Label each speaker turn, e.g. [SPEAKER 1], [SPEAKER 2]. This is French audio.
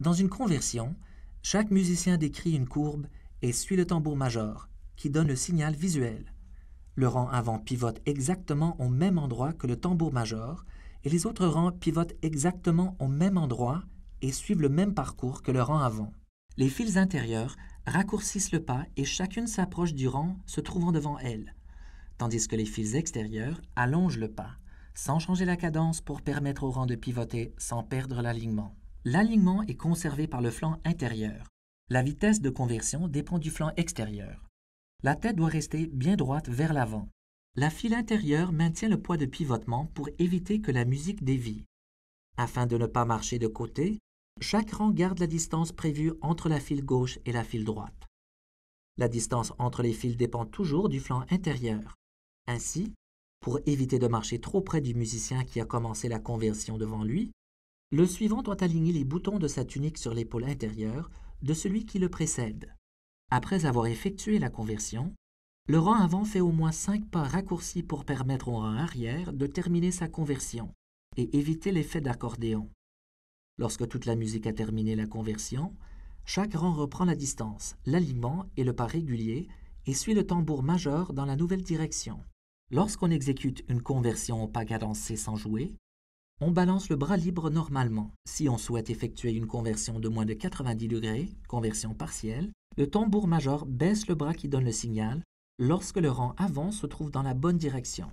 [SPEAKER 1] Dans une conversion, chaque musicien décrit une courbe et suit le tambour major qui donne le signal visuel. Le rang avant pivote exactement au même endroit que le tambour major et les autres rangs pivotent exactement au même endroit et suivent le même parcours que le rang avant. Les fils intérieurs raccourcissent le pas et chacune s'approche du rang se trouvant devant elle, tandis que les fils extérieurs allongent le pas, sans changer la cadence pour permettre au rang de pivoter sans perdre l'alignement. L'alignement est conservé par le flanc intérieur. La vitesse de conversion dépend du flanc extérieur. La tête doit rester bien droite vers l'avant. La file intérieure maintient le poids de pivotement pour éviter que la musique dévie. Afin de ne pas marcher de côté, chaque rang garde la distance prévue entre la file gauche et la file droite. La distance entre les fils dépend toujours du flanc intérieur. Ainsi, pour éviter de marcher trop près du musicien qui a commencé la conversion devant lui, le suivant doit aligner les boutons de sa tunique sur l'épaule intérieure de celui qui le précède. Après avoir effectué la conversion, le rang avant fait au moins 5 pas raccourcis pour permettre au rang arrière de terminer sa conversion et éviter l'effet d'accordéon. Lorsque toute la musique a terminé la conversion, chaque rang reprend la distance, l'alignement et le pas régulier et suit le tambour majeur dans la nouvelle direction. Lorsqu'on exécute une conversion au pas cadencé sans jouer, on balance le bras libre normalement. Si on souhaite effectuer une conversion de moins de 90 degrés, conversion partielle, le tambour major baisse le bras qui donne le signal lorsque le rang avant se trouve dans la bonne direction.